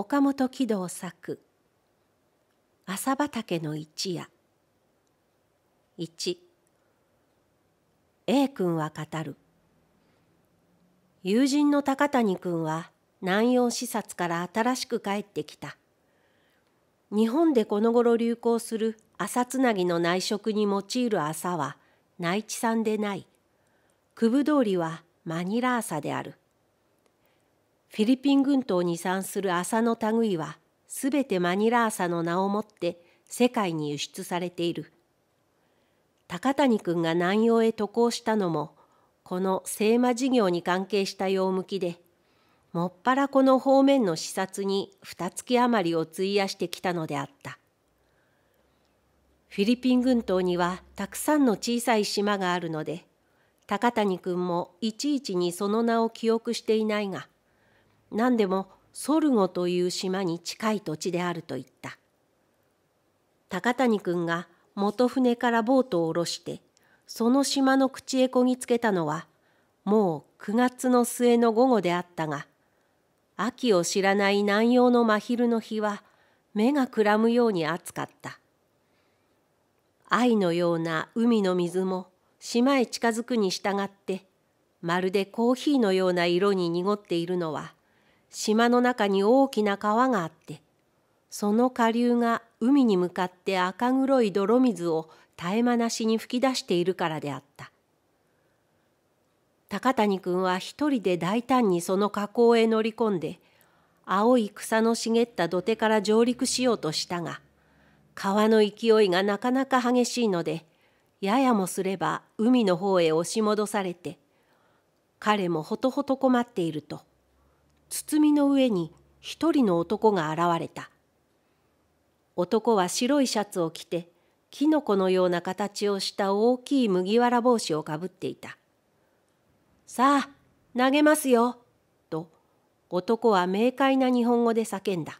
岡本喜道作朝畑の一夜1 A 君は語る友人の高谷君は南洋視察から新しく帰ってきた日本でこの頃流行する朝つなぎの内職に用いる朝は内地産でない久保通りはマニラ朝であるフィリピン群島に産する麻の類はすべてマニラ麻の名をもって世界に輸出されている高谷君が南洋へ渡航したのもこの聖魔事業に関係した用向きでもっぱらこの方面の視察に二月余りを費やしてきたのであったフィリピン群島にはたくさんの小さい島があるので高谷君もいちいちにその名を記憶していないが何でもソルゴという島に近い土地であると言った高谷君が元船からボートを下ろしてその島の口へこぎつけたのはもう9月の末の午後であったが秋を知らない南洋の真昼の日は目がくらむように暑かった愛のような海の水も島へ近づくに従ってまるでコーヒーのような色に濁っているのは島の中に大きな川があってその下流が海に向かって赤黒い泥水を絶え間なしに噴き出しているからであった高谷君は一人で大胆にその河口へ乗り込んで青い草の茂った土手から上陸しようとしたが川の勢いがなかなか激しいのでややもすれば海の方へ押し戻されて彼もほとほと困っていると包みの上に一人の男が現れた男は白いシャツを着てキノコのような形をした大きい麦わら帽子をかぶっていたさあ投げますよと男は明快な日本語で叫んだ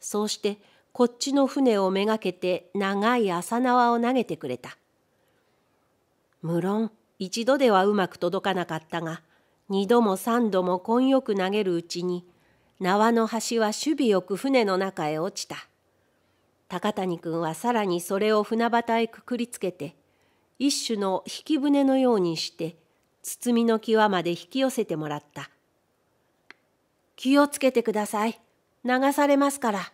そうしてこっちの船をめがけて長い浅縄を投げてくれた無論一度ではうまく届かなかったが二度も三度も根よく投げるうちに縄の端は守備よく船の中へ落ちた高谷君はさらにそれを船端へくくりつけて一種の引き舟のようにして包みの際まで引き寄せてもらった気をつけてください流されますから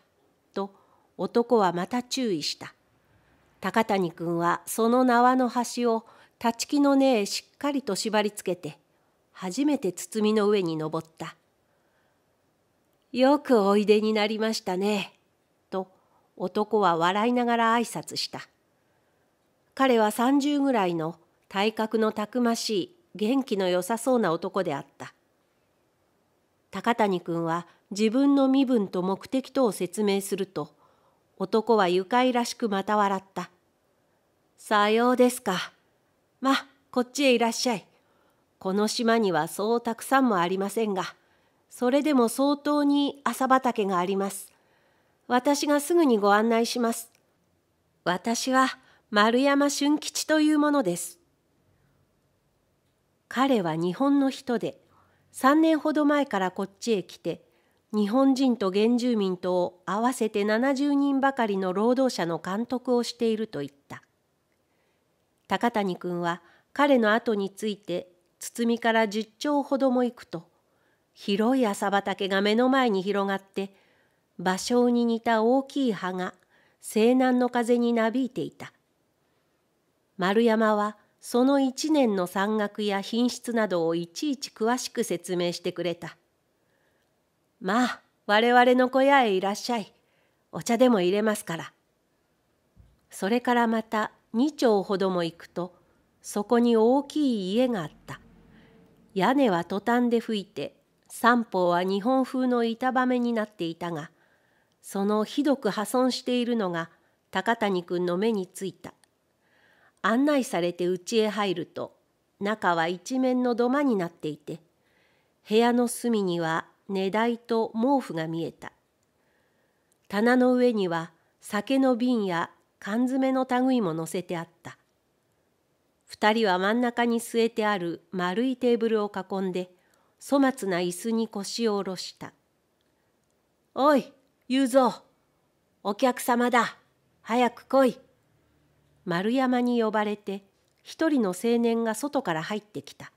と男はまた注意した高谷君はその縄の端を立ち木の根へしっかりと縛りつけて初めて包みの上に登った。よくおいでになりましたね。と男は笑いながら挨拶した。彼は30ぐらいの体格のたくましい元気の良さそうな男であった。高谷君は自分の身分と目的とを説明すると男は愉快らしくまた笑った。さようですか。まこっちへいらっしゃい。この島にはそうたくさんもありませんがそれでも相当に朝畑があります私がすぐにご案内します私は丸山俊吉というものです彼は日本の人で3年ほど前からこっちへ来て日本人と原住民とを合わせて70人ばかりの労働者の監督をしていると言った高谷君は彼の後について堤から十丁ほども行くと広い朝畑が目の前に広がって芭蕉に似た大きい葉が西南の風になびいていた丸山はその一年の山岳や品質などをいちいち詳しく説明してくれたまあ我々の小屋へいらっしゃいお茶でも入れますからそれからまた二丁ほども行くとそこに大きい家があった屋根はトタンで吹いて三方は日本風の板場目になっていたがそのひどく破損しているのが高谷君の目についた案内されて家へ入ると中は一面の土間になっていて部屋の隅には寝台と毛布が見えた棚の上には酒の瓶や缶詰の類も載せてあった2人は真ん中に据えてある丸いテーブルを囲んで粗末な椅子に腰を下ろした「おい雄三お客様だ早く来い」丸山に呼ばれて一人の青年が外から入ってきた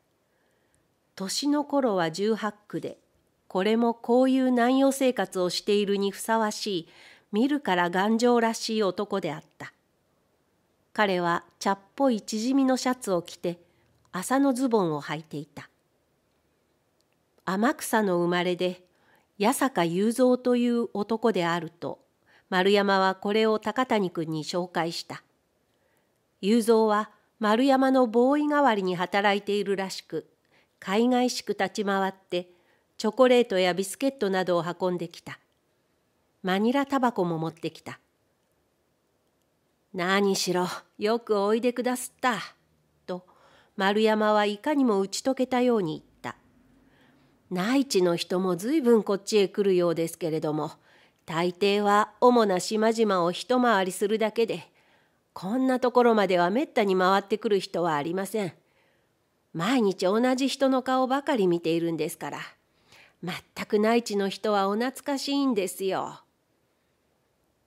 年の頃は十八区でこれもこういう南洋生活をしているにふさわしい見るから頑丈らしい男であった彼は茶っぽい縮みのシャツを着て麻のズボンを履いていた天草の生まれで八坂雄三という男であると丸山はこれを高谷君に紹介した雄三は丸山のボーイ代わりに働いているらしく海外しく立ち回ってチョコレートやビスケットなどを運んできたマニラタバコも持ってきた何しろよくおいでくだすった。と丸山はいかにも打ち解けたように言った。内地の人も随分こっちへ来るようですけれども大抵は主な島々を一回りするだけでこんなところまではめったに回ってくる人はありません。毎日同じ人の顔ばかり見ているんですから。全く内地の人はお懐かしいんですよ。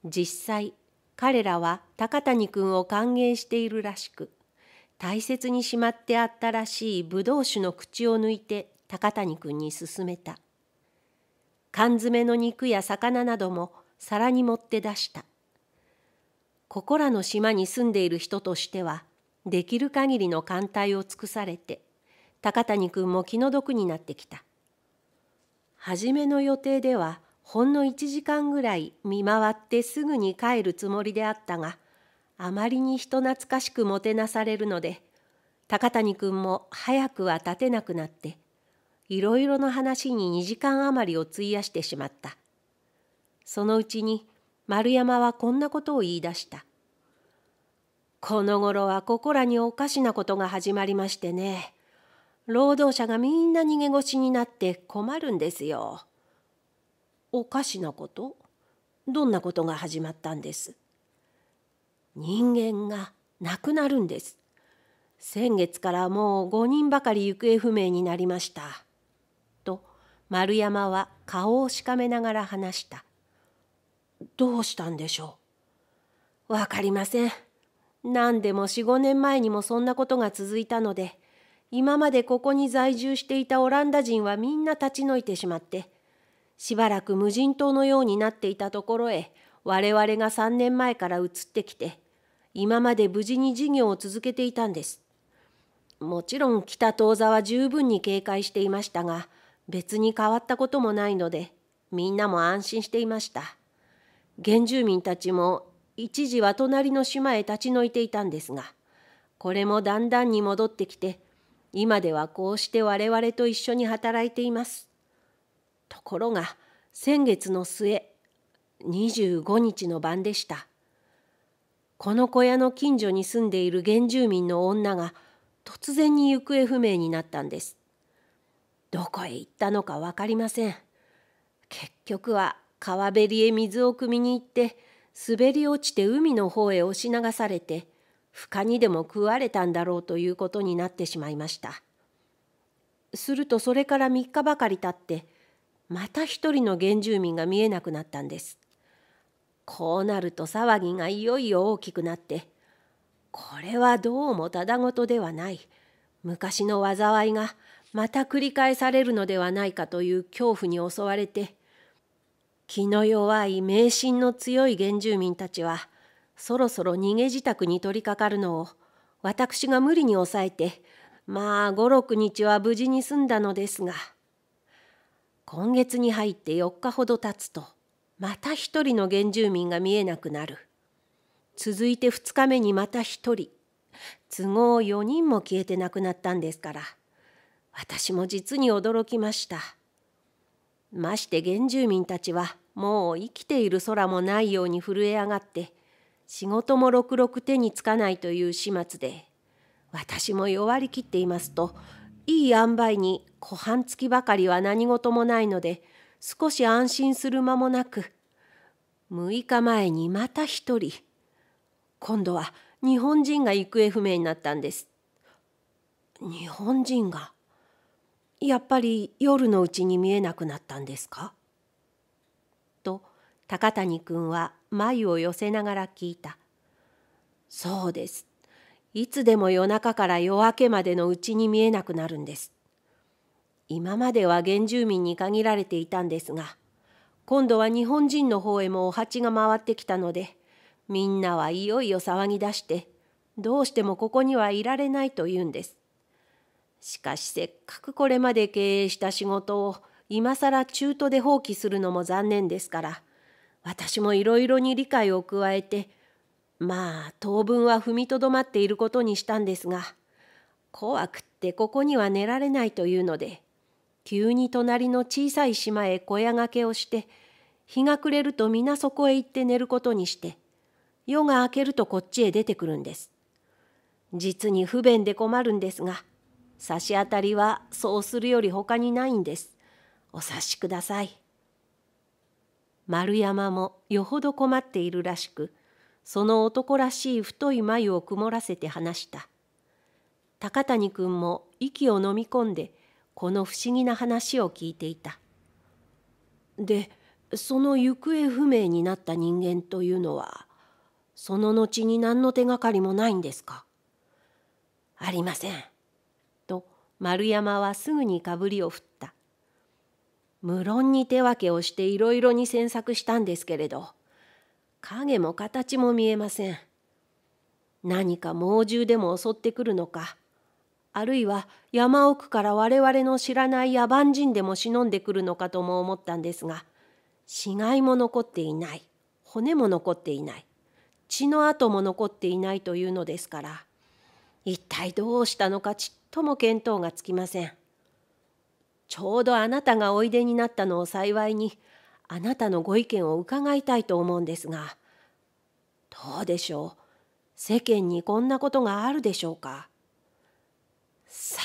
実際彼らは高谷君を歓迎しているらしく大切にしまってあったらしいぶどう酒の口を抜いて高谷君に勧めた缶詰の肉や魚なども皿に盛って出したここらの島に住んでいる人としてはできる限りの艦隊を尽くされて高谷君も気の毒になってきた初めの予定ではほんの1時間ぐらい見回ってすぐに帰るつもりであったがあまりに人懐かしくもてなされるので高谷君も早くは立てなくなっていろいろな話に2時間余りを費やしてしまったそのうちに丸山はこんなことを言い出した「この頃はここらにおかしなことが始まりましてね労働者がみんな逃げ腰になって困るんですよ。おかしなことどんなことが始まったんです人間が亡くなるんです先月からもう5人ばかり行方不明になりました」と丸山は顔をしかめながら話した「どうしたんでしょう?」「わかりません何でも45年前にもそんなことが続いたので今までここに在住していたオランダ人はみんな立ち退いてしまってしばらく無人島のようになっていたところへ我々が3年前から移ってきて今まで無事に事業を続けていたんですもちろん北東座は十分に警戒していましたが別に変わったこともないのでみんなも安心していました原住民たちも一時は隣の島へ立ち退いていたんですがこれもだんだんに戻ってきて今ではこうして我々と一緒に働いていますところが先月の末25日の晩でしたこの小屋の近所に住んでいる原住民の女が突然に行方不明になったんですどこへ行ったのか分かりません結局は川べりへ水を汲みに行って滑り落ちて海の方へ押し流されて深にでも食われたんだろうということになってしまいましたするとそれから3日ばかり経ってまた一人の原住民が見えなくなったんですこうなると騒ぎがいよいよ大きくなってこれはどうもただごとではない昔の災いがまた繰り返されるのではないかという恐怖に襲われて気の弱い迷信の強い原住民たちはそろそろ逃げ自宅に取りかかるのを私が無理に抑えてまあ五六日は無事に済んだのですが。今月に入って4日ほど経つとまた一人の原住民が見えなくなる続いて2日目にまた一人都合4人も消えて亡くなったんですから私も実に驚きましたまして原住民たちはもう生きている空もないように震え上がって仕事もろくろく手につかないという始末で私も弱りきっていますといい塩梅に湖畔付きばかりは何事もないので少し安心する間もなく6日前にまた一人今度は日本人が行方不明になったんです日本人がやっぱり夜のうちに見えなくなったんですかと高谷君は眉を寄せながら聞いたそうですいつでも夜中から夜明けまでのうちに見えなくなるんです。今までは原住民に限られていたんですが、今度は日本人の方へもお鉢が回ってきたので、みんなはいよいよ騒ぎ出して、どうしてもここにはいられないと言うんです。しかしせっかくこれまで経営した仕事を今更中途で放棄するのも残念ですから、私もいろいろに理解を加えて、まあ当分は踏みとどまっていることにしたんですが怖くってここには寝られないというので急に隣の小さい島へ小屋がけをして日が暮れると皆そこへ行って寝ることにして夜が明けるとこっちへ出てくるんです。実に不便で困るんですが差し当たりはそうするより他にないんです。お察しください。丸山もよほど困っているらしくその男らしい太い眉を曇らせて話した高谷君も息を飲み込んでこの不思議な話を聞いていたでその行方不明になった人間というのはその後に何の手がかりもないんですかありませんと丸山はすぐにかぶりを振った無論に手分けをしていろいろに詮索したんですけれど影も形も見えません何か猛獣でも襲ってくるのかあるいは山奥から我々の知らない野蛮人でも忍んでくるのかとも思ったんですが死骸も残っていない骨も残っていない血の跡も残っていないというのですから一体どうしたのかちっとも見当がつきませんちょうどあなたがおいでになったのを幸いにあなたのご意見を伺いたいと思うんですがどうでしょう世間にこんなことがあるでしょうかさ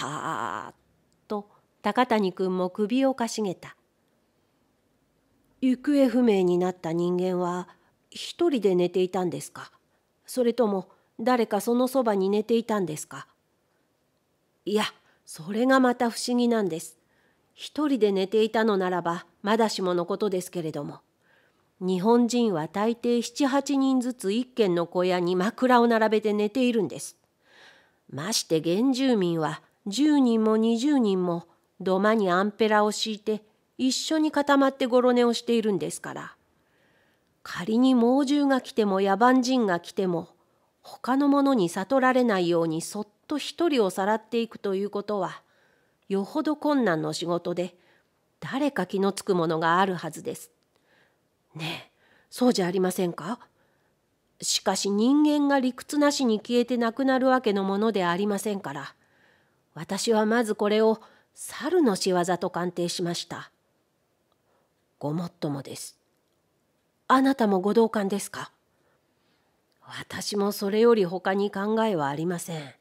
あと高谷君も首をかしげた行方不明になった人間は一人で寝ていたんですかそれとも誰かそのそばに寝ていたんですかいやそれがまた不思議なんです一人で寝ていたのならばまだしものことですけれども日本人は大抵七八人ずつ一軒の小屋に枕を並べて寝ているんです。まして原住民は十人も二十人も土間にアンペラを敷いて一緒に固まってごろ寝をしているんですから仮に猛獣が来ても野蛮人が来ても他の者に悟られないようにそっと一人をさらっていくということはよほど困難の仕事で誰か気のつくものがあるはずです。ねえそうじゃありませんかしかし人間が理屈なしに消えてなくなるわけのものでありませんから私はまずこれを猿の仕業と鑑定しました。ごもっともです。あなたもご同感ですか私もそれより他に考えはありません。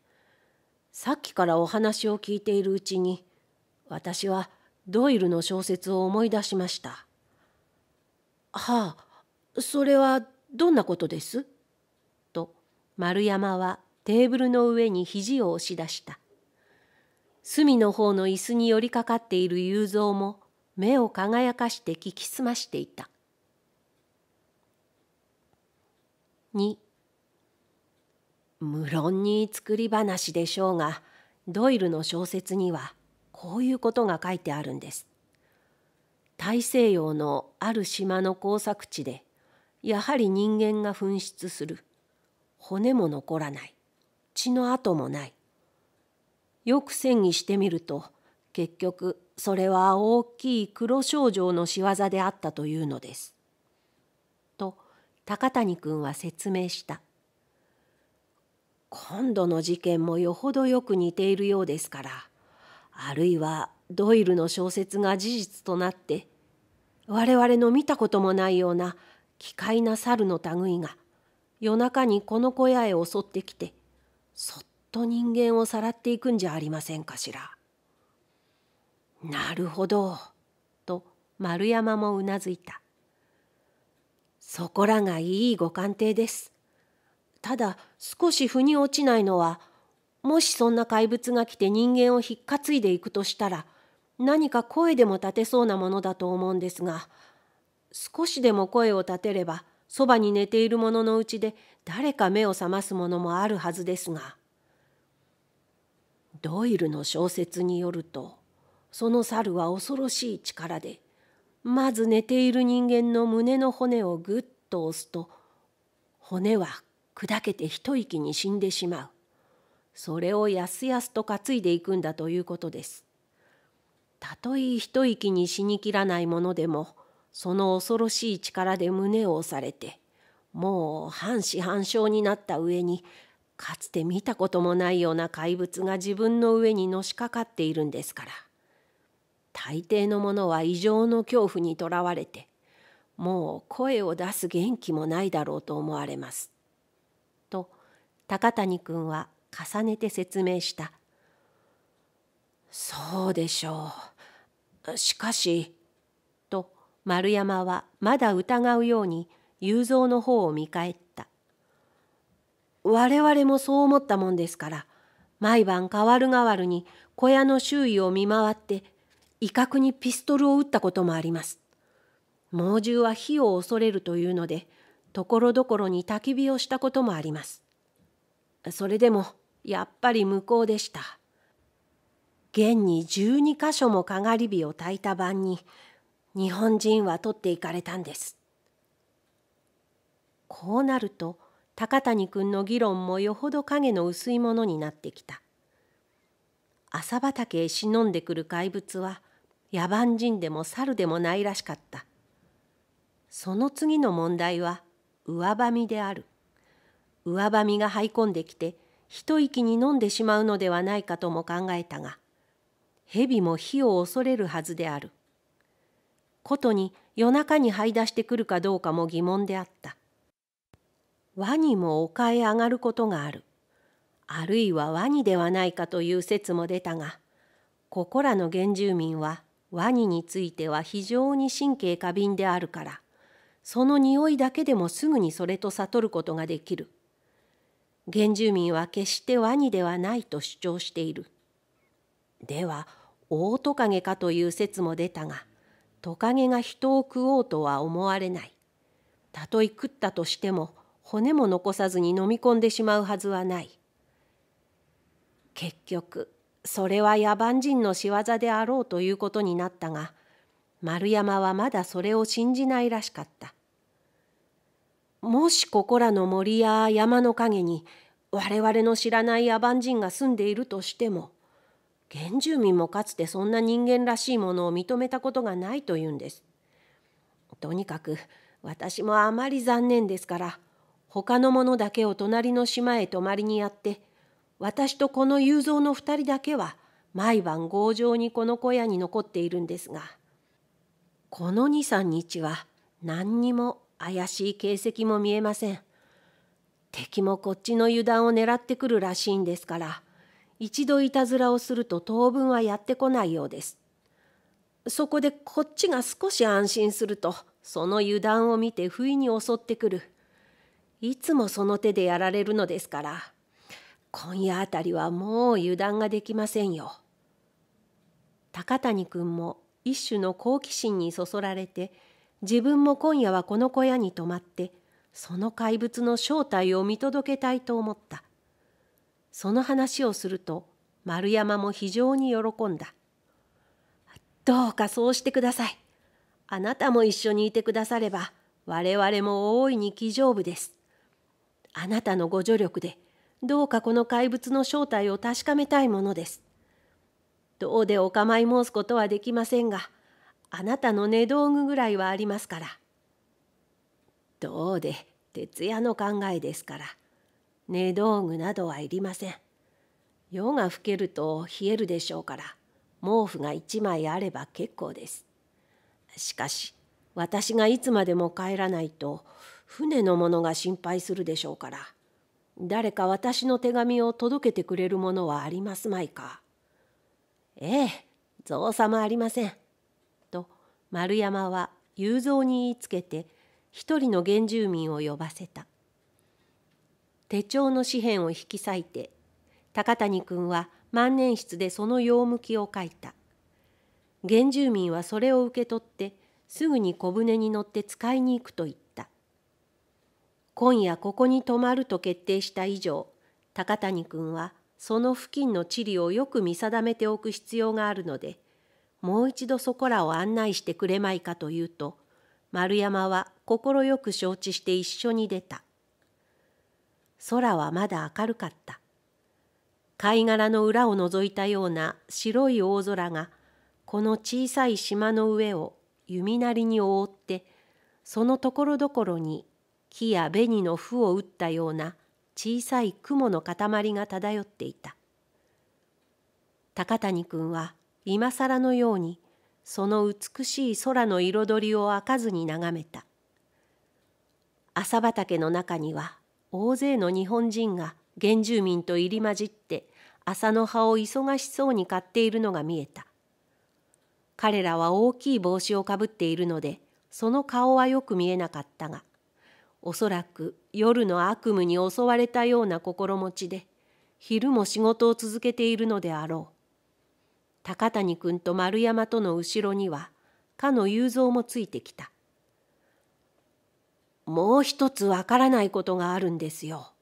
さっきからお話を聞いているうちに私はドイルの小説を思い出しましたはあそれはどんなことですと丸山はテーブルの上に肘を押し出した隅の方の椅子に寄りかかっている雄三も目を輝かして聞き澄ましていた2無論に作り話でしょうがドイルの小説にはこういうことが書いてあるんです。大西洋のある島の工作地でやはり人間が噴出する骨も残らない血の跡もないよく戦議してみると結局それは大きい黒少女の仕業であったというのです。と高谷君は説明した。今度の事件もよほどよく似ているようですからあるいはドイルの小説が事実となって我々の見たこともないような奇怪な猿の類が夜中にこの小屋へ襲ってきてそっと人間をさらっていくんじゃありませんかしら。なるほど」と丸山もうなずいた「そこらがいいご鑑定です。ただ少し腑に落ちないのはもしそんな怪物が来て人間を引っかついでいくとしたら何か声でも立てそうなものだと思うんですが少しでも声を立てればそばに寝ている者のうちで誰か目を覚ますものもあるはずですがドイルの小説によるとその猿は恐ろしい力でまず寝ている人間の胸の骨をぐっと押すと骨は砕けて一息に死んでしまうそれをやすやすと担いでいくんだということですたとえ一息に死にきらないものでもその恐ろしい力で胸を押されてもう半死半生になった上にかつて見たこともないような怪物が自分の上にのしかかっているんですから大抵のものは異常の恐怖にとらわれてもう声を出す元気もないだろうと思われます。高谷君は重ねて説明したそうでしょうしかしと丸山はまだ疑うように雄三の方を見返った我々もそう思ったもんですから毎晩代わる代わるに小屋の周囲を見回って威嚇にピストルを撃ったこともあります猛獣は火を恐れるというのでところどころに焚き火をしたこともありますそれでもやっぱり無効でした。現に12箇所もかがり火を焚いた晩に日本人は取っていかれたんです。こうなると高谷君の議論もよほど影の薄いものになってきた。朝畑へ忍んでくる怪物は野蛮人でも猿でもないらしかった。その次の問題は上ばみである。上ばみが這い込んできて一息に飲んでしまうのではないかとも考えたが蛇も火を恐れるはずであることに夜中に這い出してくるかどうかも疑問であったワニも丘へ上がることがあるあるいはワニではないかという説も出たがここらの原住民はワニについては非常に神経過敏であるからその匂いだけでもすぐにそれと悟ることができる原住民は決してワニではないと主張している。ではオオトカゲかという説も出たがトカゲが人を食おうとは思われない。たとえ食ったとしても骨も残さずに飲み込んでしまうはずはない。結局それは野蛮人の仕業であろうということになったが丸山はまだそれを信じないらしかった。もしここらの森や山の陰に我々の知らない野蛮人が住んでいるとしても原住民もかつてそんな人間らしいものを認めたことがないというんです。とにかく私もあまり残念ですから他のものだけを隣の島へ泊まりにやって私とこの雄三の二人だけは毎晩強情にこの小屋に残っているんですがこの二三日は何にも怪しい形跡も見えません敵もこっちの油断を狙ってくるらしいんですから一度いたずらをすると当分はやってこないようですそこでこっちが少し安心するとその油断を見て不意に襲ってくるいつもその手でやられるのですから今夜あたりはもう油断ができませんよ高谷君も一種の好奇心にそそられて自分も今夜はこの小屋に泊まってその怪物の正体を見届けたいと思ったその話をすると丸山も非常に喜んだどうかそうしてくださいあなたも一緒にいてくだされば我々も大いに気丈夫ですあなたのご助力でどうかこの怪物の正体を確かめたいものですどうでお構い申すことはできませんがあなたの寝道具ぐらいはありますから。どうで徹夜の考えですから寝道具などはいりません。夜が更けると冷えるでしょうから毛布が一枚あれば結構です。しかし私がいつまでも帰らないと船の者が心配するでしょうから誰か私の手紙を届けてくれるものはありますまいか。ええ、造作もありません。丸山は雄三に言いつけて一人の原住民を呼ばせた手帳の紙片を引き裂いて高谷君は万年筆でその用向きを書いた原住民はそれを受け取ってすぐに小舟に乗って使いに行くと言った今夜ここに泊まると決定した以上高谷君はその付近の地理をよく見定めておく必要があるのでもう一度そこらを案内してくれまいかというと丸山は快く承知して一緒に出た空はまだ明るかった貝殻の裏を覗いたような白い大空がこの小さい島の上を弓なりに覆ってそのところどころに木や紅の負を打ったような小さい雲の塊が漂っていた高谷君は今更のようにその美しい空の彩りを開かずに眺めた朝畑の中には大勢の日本人が原住民と入り混じって朝の葉を忙しそうに買っているのが見えた彼らは大きい帽子をかぶっているのでその顔はよく見えなかったがおそらく夜の悪夢に襲われたような心持ちで昼も仕事を続けているのであろう高谷君と丸山との後ろにはかの雄三もついてきた。もう一つわからないことがあるんですよ。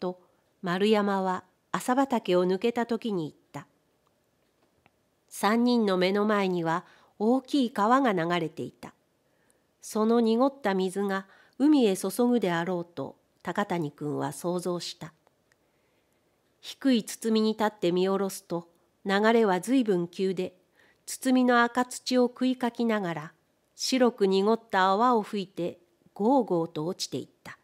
と丸山は朝畑を抜けた時に言った。三人の目の前には大きい川が流れていた。その濁った水が海へ注ぐであろうと高谷君は想像した。低い包みに立って見下ろすと流れは随分急で包みの赤土を食いかきながら白く濁った泡を吹いてゴーゴーと落ちていった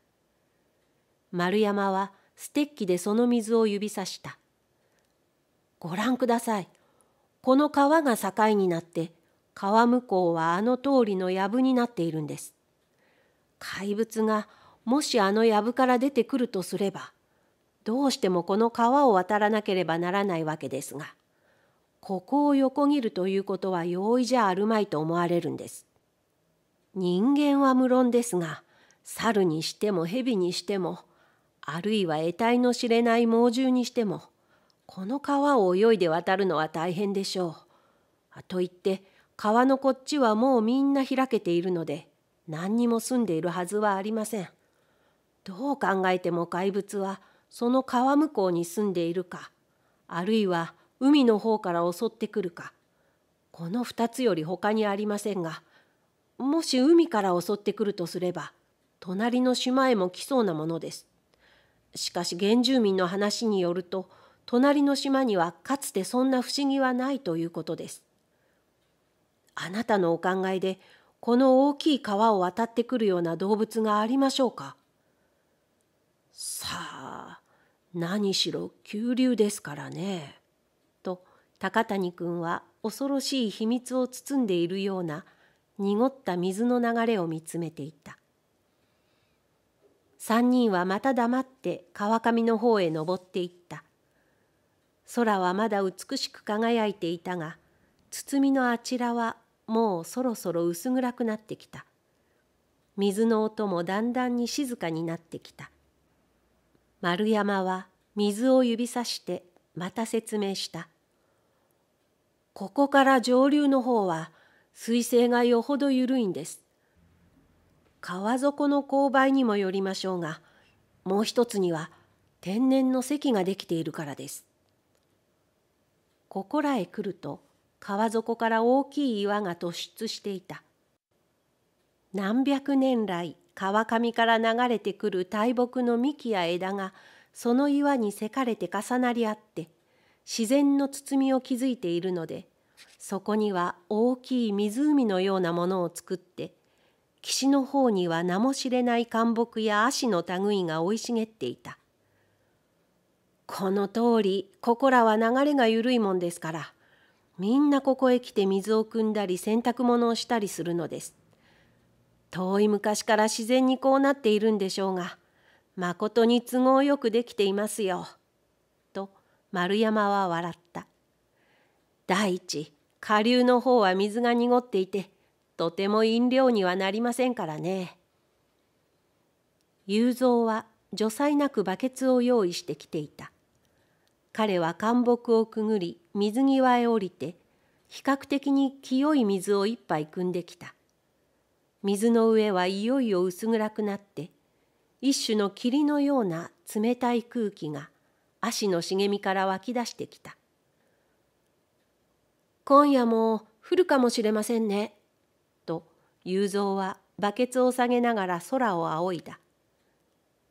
丸山はステッキでその水を指さしたご覧くださいこの川が境になって川向こうはあの通りの藪になっているんです怪物がもしあの藪から出てくるとすればどうしてもこの川を渡らなければならないわけですがここを横切るということは容易じゃあるまいと思われるんです。人間は無論ですが猿にしても蛇にしてもあるいは得体の知れない猛獣にしてもこの川を泳いで渡るのは大変でしょう。といって川のこっちはもうみんな開けているので何にも住んでいるはずはありません。どう考えても怪物はその川向こうに住んでいるかあるいは海の方から襲ってくるかこの2つより他にありませんがもし海から襲ってくるとすれば隣の島へも来そうなものです。しかし原住民の話によると隣の島にはかつてそんな不思議はないということです。あなたのお考えでこの大きい川を渡ってくるような動物がありましょうかさあ何しろ急流ですからね。高谷君は恐ろしい秘密を包んでいるような濁った水の流れを見つめていた三人はまた黙って川上の方へ登っていった空はまだ美しく輝いていたが包みのあちらはもうそろそろ薄暗くなってきた水の音もだんだんに静かになってきた丸山は水を指さしてまた説明した「ここから上流の方は水性がよほど緩いんです。川底の勾配にもよりましょうが、もう一つには天然の石ができているからです。ここらへ来ると川底から大きい岩が突出していた。何百年来川上から流れてくる大木の幹や枝がその岩にせかれて重なり合って自然の包みを築いているのでそこには大きい湖のようなものを作って岸の方には名も知れない灌木や葦の類が生い茂っていたこの通りここらは流れが緩いもんですからみんなここへ来て水を汲んだり洗濯物をしたりするのです遠い昔から自然にこうなっているんでしょうがまことに都合よくできていますよ。丸山は笑った。第一、下流の方は水が濁っていて、とても飲料にはなりませんからね。雄三は除災なくバケツを用意してきていた。彼は干木をくぐり水際へ降りて比較的に清い水を一杯汲んできた水の上はいよいよ薄暗くなって一種の霧のような冷たい空気が葦の茂みから湧き出してきた今夜も降るかもしれませんねと雄三はバケツを下げながら空を仰いだ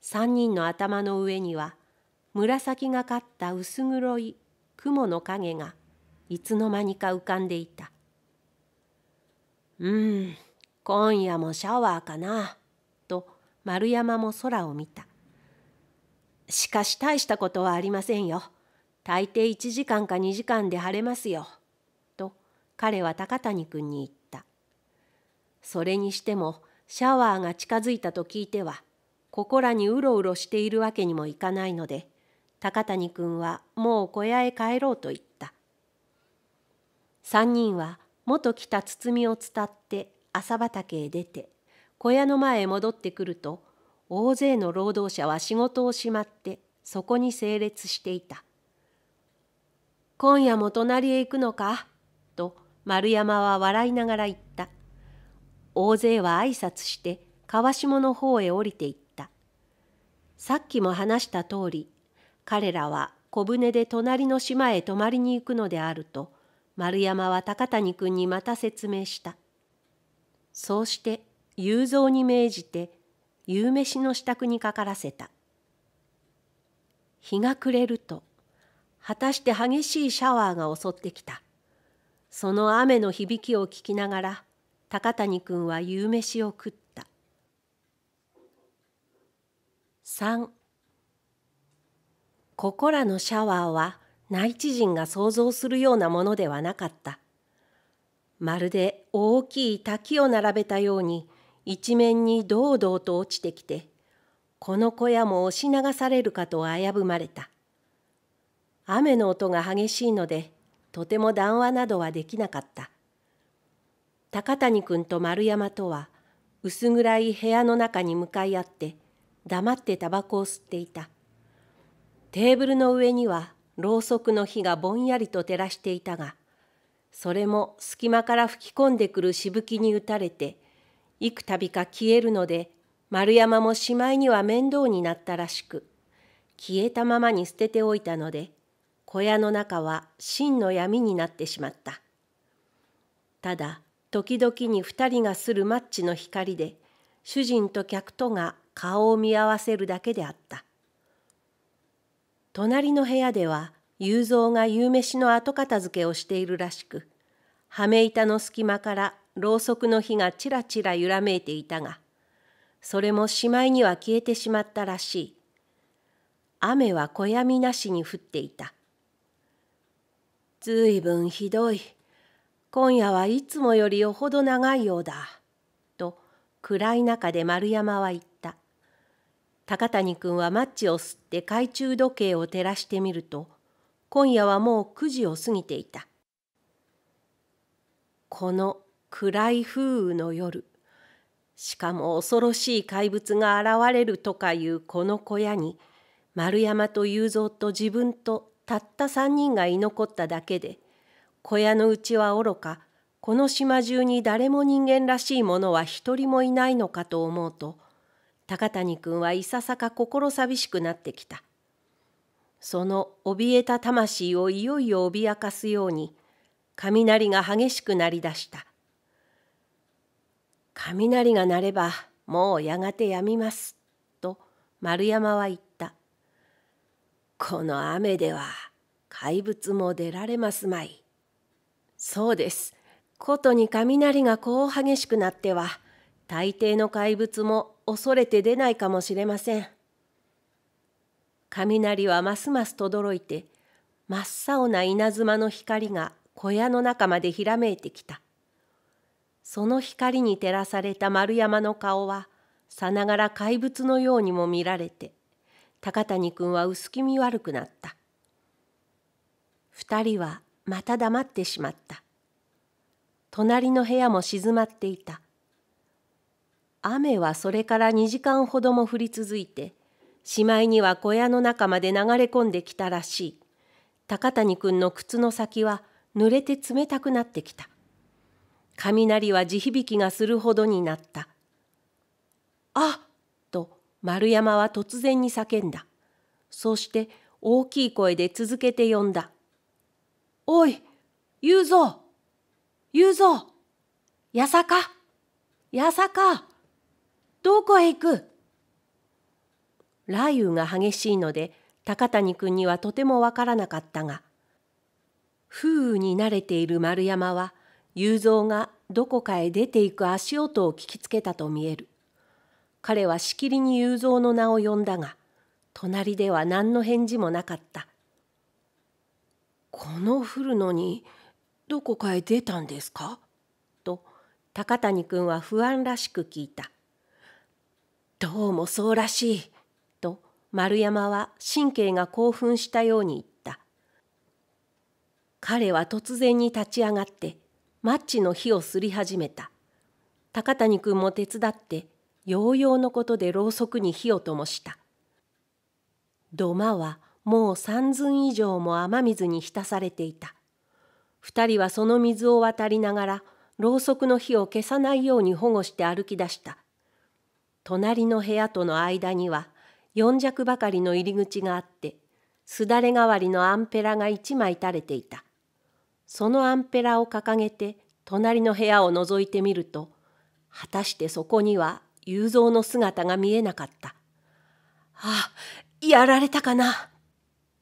3人の頭の上には紫がかった薄黒い雲の影がいつの間にか浮かんでいたうん今夜もシャワーかなと丸山も空を見たしかし大したことはありませんよ。大抵1時間か2時間で晴れますよ。と彼は高谷君に言った。それにしてもシャワーが近づいたと聞いてはここらにうろうろしているわけにもいかないので高谷君はもう小屋へ帰ろうと言った。3人は元来た包みを伝って朝畑へ出て小屋の前へ戻ってくると大勢の労働者は仕事をしまってそこに整列していた。今夜も隣へ行くのかと丸山は笑いながら言った。大勢は挨拶して川下の方へ降りていった。さっきも話した通り、彼らは小舟で隣の島へ泊まりに行くのであると、丸山は高谷君にまた説明した。そうして雄三に命じて夕飯の支度にかからせた日が暮れると果たして激しいシャワーが襲ってきたその雨の響きを聞きながら高谷君は夕飯を食った3ここらのシャワーは内地人が想像するようなものではなかったまるで大きい滝を並べたように一面に堂々と落ちてきてこの小屋も押し流されるかと危ぶまれた雨の音が激しいのでとても談話などはできなかった高谷君と丸山とは薄暗い部屋の中に向かい合って黙ってタバコを吸っていたテーブルの上にはろうそくの火がぼんやりと照らしていたがそれも隙間から吹き込んでくるしぶきに打たれて幾度か消えるので丸山もしまいには面倒になったらしく消えたままに捨てておいたので小屋の中は真の闇になってしまったただ時々に2人がするマッチの光で主人と客とが顔を見合わせるだけであった隣の部屋では雄三が夕飯の後片付けをしているらしく羽目板の隙間からろうそくの火がちらちら揺らめいていたがそれもしまいには消えてしまったらしい雨は小闇なしに降っていたずいぶんひどい今夜はいつもよりよほど長いようだと暗い中で丸山は言った高谷君はマッチを吸って懐中時計を照らしてみると今夜はもう9時を過ぎていたこの暗い風雨の夜しかも恐ろしい怪物が現れるとかいうこの小屋に丸山と雄三と自分とたった三人が居残っただけで小屋のうちはおろかこの島中に誰も人間らしいものは一人もいないのかと思うと高谷君はいささか心寂しくなってきたその怯えた魂をいよいよ脅かすように雷が激しくなりだした雷が鳴ればもうやがてやみます」と丸山は言った「この雨では怪物も出られますまい」そうですことに雷がこう激しくなっては大抵の怪物も恐れて出ないかもしれません雷はますますとどろいて真っ青な稲妻の光が小屋の中までひらめいてきたその光に照らされた丸山の顔はさながら怪物のようにも見られて高谷君は薄気味悪くなった二人はまた黙ってしまった隣の部屋も静まっていた雨はそれから2時間ほども降り続いてしまいには小屋の中まで流れ込んできたらしい高谷君の靴の先は濡れて冷たくなってきた雷は地響きがするほどになった。あと丸山は突然に叫んだ。そして大きい声で続けて呼んだ。おい、言ううぞやさ八坂八坂どこへ行く雷雨が激しいので高谷君にはとてもわからなかったが、風雨に慣れている丸山は雄三がどこかへ出ていく足音を聞きつけたと見える。彼はしきりに雄三の名を呼んだが、隣では何の返事もなかった。この降るのにどこかへ出たんですかと高谷君は不安らしく聞いた。どうもそうらしい。と丸山は神経が興奮したように言った。彼は突然に立ち上がってマッチの火をすり始めた高谷君も手伝ってようようのことでろうそくに火をともした土間はもう三寸以上も雨水に浸されていた二人はその水を渡りながらろうそくの火を消さないように保護して歩き出した隣の部屋との間には四尺ばかりの入り口があってすだれ代わりのアンペラが一枚垂れていたそのアンペラを掲げて隣の部屋を覗いてみると果たしてそこには雄三の姿が見えなかったあやられたかな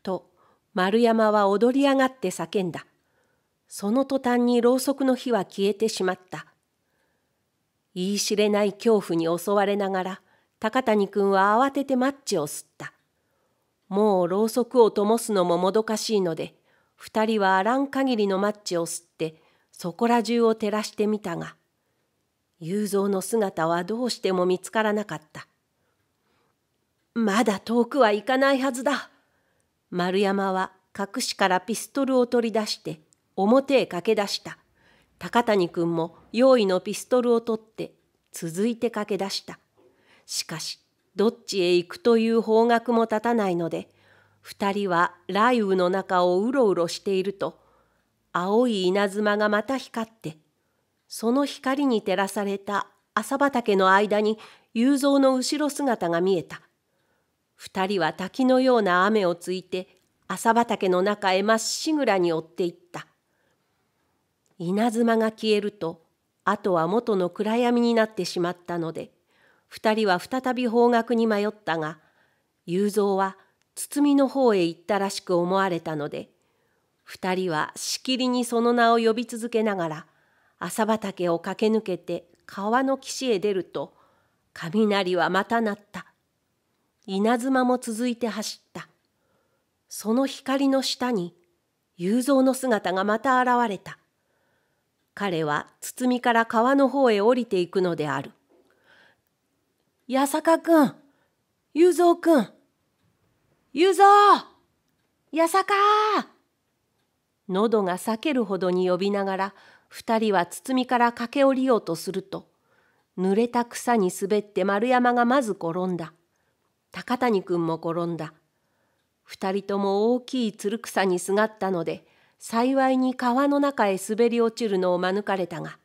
と丸山は踊り上がって叫んだその途端にろうそくの火は消えてしまった言い知れない恐怖に襲われながら高谷君は慌ててマッチを吸ったもうろうそくを灯すのももどかしいので二人はあらん限りのマッチを吸ってそこら中を照らしてみたが雄三の姿はどうしても見つからなかったまだ遠くは行かないはずだ丸山は隠しからピストルを取り出して表へ駆け出した高谷君も用意のピストルを取って続いて駆け出したしかしどっちへ行くという方角も立たないので二人は雷雨の中をうろうろしていると青い稲妻がまた光ってその光に照らされた朝畑の間に雄三の後ろ姿が見えた二人は滝のような雨をついて朝畑の中へまっしぐらに追っていった稲妻が消えるとあとは元の暗闇になってしまったので二人は再び方角に迷ったが雄三は堤の方へ行ったらしく思われたので2人はしきりにその名を呼び続けながら朝畑を駆け抜けて川の岸へ出ると雷はまた鳴った稲妻も続いて走ったその光の下に雄三の姿がまた現れた彼は堤から川の方へ降りていくのである八坂君雄三君ゆうぞやさか喉が裂けるほどに呼びながら二人は堤から駆け下りようとすると濡れた草に滑って丸山がまず転んだ高谷君も転んだ二人とも大きいつる草にすがったので幸いに川の中へ滑り落ちるのを免れたが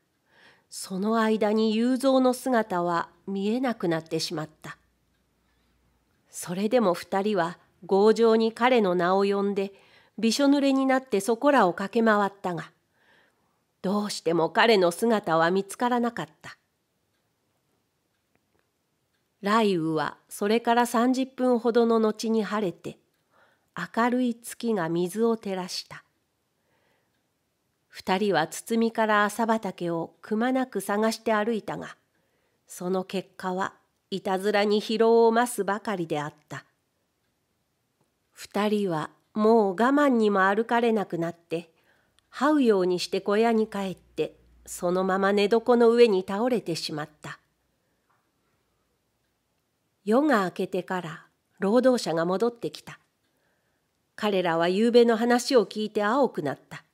その間に雄三の姿は見えなくなってしまったそれでも二人は強情に彼の名を呼んでびしょ濡れになってそこらを駆け回ったがどうしても彼の姿は見つからなかった雷雨はそれから30分ほどの後に晴れて明るい月が水を照らした二人は堤から朝畑をくまなく探して歩いたがその結果はいたずらに疲労を増すばかりであった二人はもう我慢にも歩かれなくなって這うようにして小屋に帰ってそのまま寝床の上に倒れてしまった夜が明けてから労働者が戻ってきた彼らは夕べの話を聞いて青くなった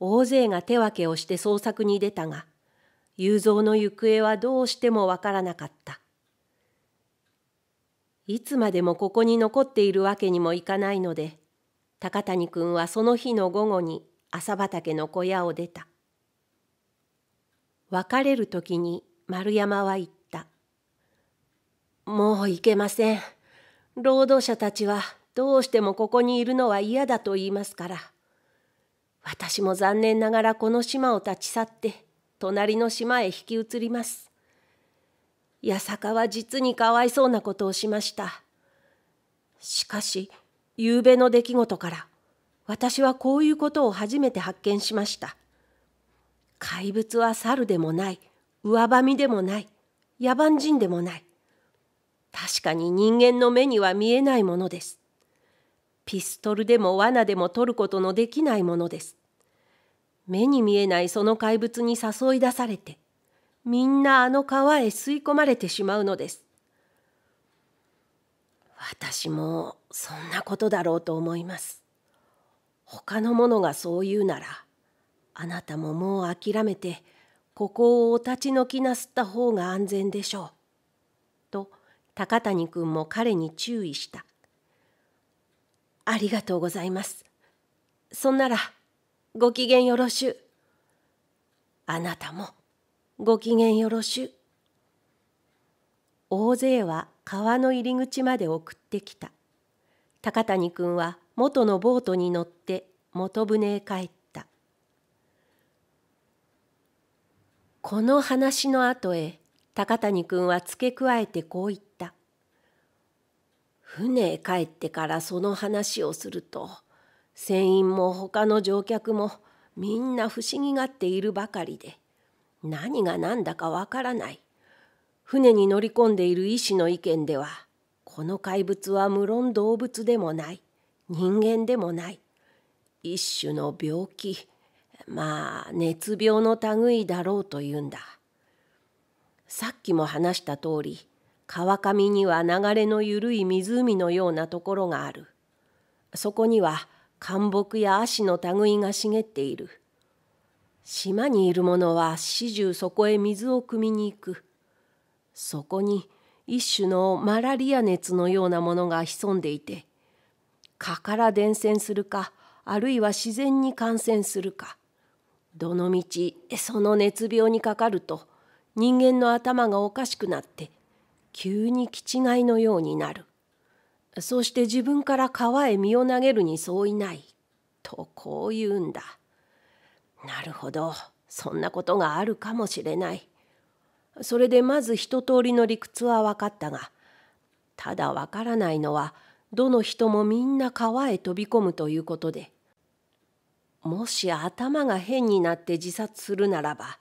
大勢が手分けをして捜索に出たが雄三の行方はどうしてもわからなかったいつまでもここに残っているわけにもいかないので高谷君はその日の午後に朝畑の小屋を出た別れる時に丸山は言った「もう行けません労働者たちはどうしてもここにいるのは嫌だと言いますから私も残念ながらこの島を立ち去って隣の島へ引き移ります」八坂は実にかわいそうなことをしましたしかし夕べの出来事から私はこういうことを初めて発見しました怪物は猿でもない上ばみでもない野蛮人でもない確かに人間の目には見えないものですピストルでも罠でも取ることのできないものです目に見えないその怪物に誘い出されてみんなあの川へ吸い込まれてしまうのです。私もそんなことだろうと思います。他の者がそう言うなら、あなたももう諦めて、ここをお立ち退きなすった方が安全でしょう。と、高谷君も彼に注意した。ありがとうございます。そんなら、ご機嫌よろしゅう。あなたも。ご機嫌よろしゅう。大勢は川の入り口まで送ってきた。高谷君は元のボートに乗って元船へ帰った。この話の後へ高谷君は付け加えてこう言った。船へ帰ってからその話をすると船員も他の乗客もみんな不思議がっているばかりで何が何だかわからない船に乗り込んでいる医師の意見ではこの怪物は無論動物でもない人間でもない一種の病気まあ熱病の類だろうというんださっきも話した通り川上には流れの緩い湖のようなところがあるそこには灌木や葦の類が茂っている島にいる者は始終そこへ水を汲みに行く。そこに一種のマラリア熱のようなものが潜んでいて、蚊から伝染するか、あるいは自然に感染するか。どのみちその熱病にかかると人間の頭がおかしくなって急に気違いのようになる。そして自分から川へ身を投げるに相違ない。とこう言うんだ。なるほどそんなことがあるかもしれないそれでまず一通りの理屈は分かったがただ分からないのはどの人もみんな川へ飛び込むということでもし頭が変になって自殺するならば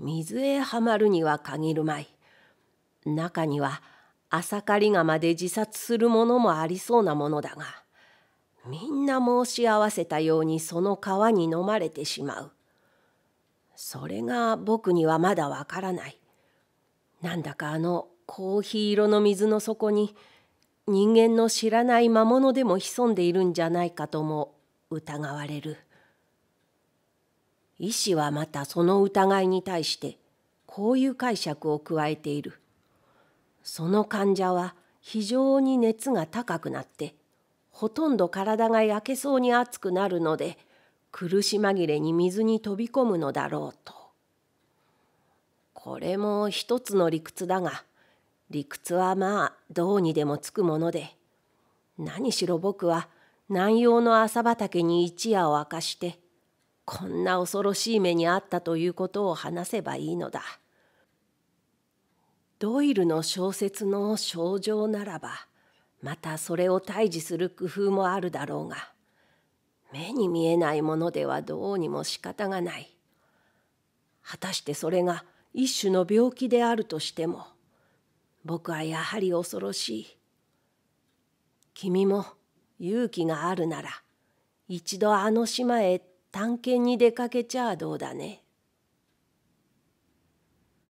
水へはまるには限るまい中には浅刈り釜で自殺するものもありそうなものだが。みんな申し合わせたようにその川に飲まれてしまう。それが僕にはまだわからない。なんだかあのコーヒー色の水の底に人間の知らない魔物でも潜んでいるんじゃないかとも疑われる。医師はまたその疑いに対してこういう解釈を加えている。その患者は非常に熱が高くなってほとんど体が焼けそうに熱くなるので苦し紛れに水に飛び込むのだろうとこれも一つの理屈だが理屈はまあどうにでもつくもので何しろ僕は南洋の朝畑に一夜を明かしてこんな恐ろしい目にあったということを話せばいいのだ。ドイルの小説の症状ならばまたそれを退治する工夫もあるだろうが目に見えないものではどうにも仕方がない果たしてそれが一種の病気であるとしても僕はやはり恐ろしい君も勇気があるなら一度あの島へ探検に出かけちゃあどうだね